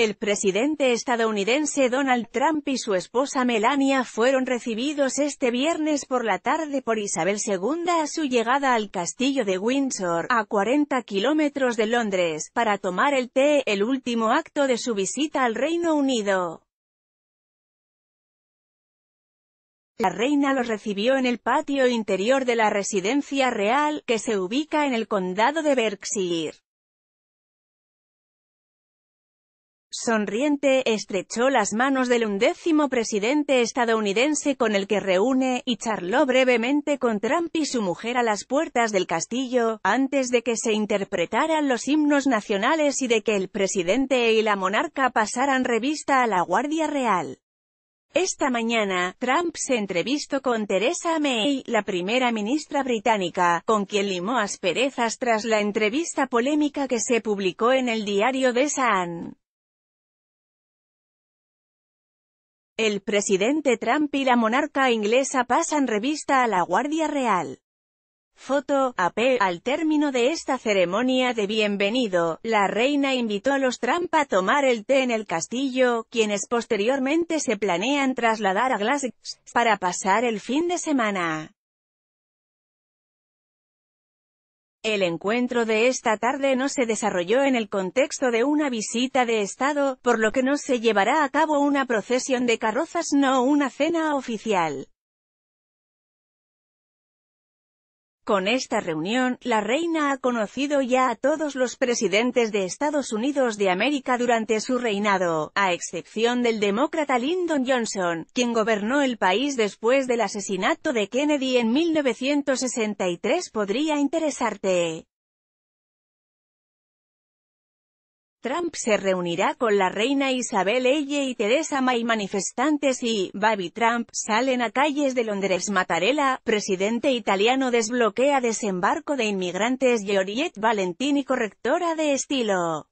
El presidente estadounidense Donald Trump y su esposa Melania fueron recibidos este viernes por la tarde por Isabel II a su llegada al castillo de Windsor, a 40 kilómetros de Londres, para tomar el té, el último acto de su visita al Reino Unido. La reina los recibió en el patio interior de la residencia real, que se ubica en el condado de Berkshire. sonriente, estrechó las manos del undécimo presidente estadounidense con el que reúne, y charló brevemente con Trump y su mujer a las puertas del castillo, antes de que se interpretaran los himnos nacionales y de que el presidente y la monarca pasaran revista a la Guardia Real. Esta mañana, Trump se entrevistó con Theresa May, la primera ministra británica, con quien limó asperezas tras la entrevista polémica que se publicó en el diario The Sun. El presidente Trump y la monarca inglesa pasan revista a la Guardia Real. Foto, AP, al término de esta ceremonia de bienvenido, la reina invitó a los Trump a tomar el té en el castillo, quienes posteriormente se planean trasladar a Glasgow, para pasar el fin de semana. El encuentro de esta tarde no se desarrolló en el contexto de una visita de Estado, por lo que no se llevará a cabo una procesión de carrozas no una cena oficial. Con esta reunión, la reina ha conocido ya a todos los presidentes de Estados Unidos de América durante su reinado, a excepción del demócrata Lyndon Johnson, quien gobernó el país después del asesinato de Kennedy en 1963. Podría interesarte. Trump se reunirá con la reina Isabel Eye y Teresa May manifestantes y, Baby Trump, salen a calles de Londres Mattarella, presidente italiano desbloquea desembarco de inmigrantes Georgette Valentini correctora de estilo.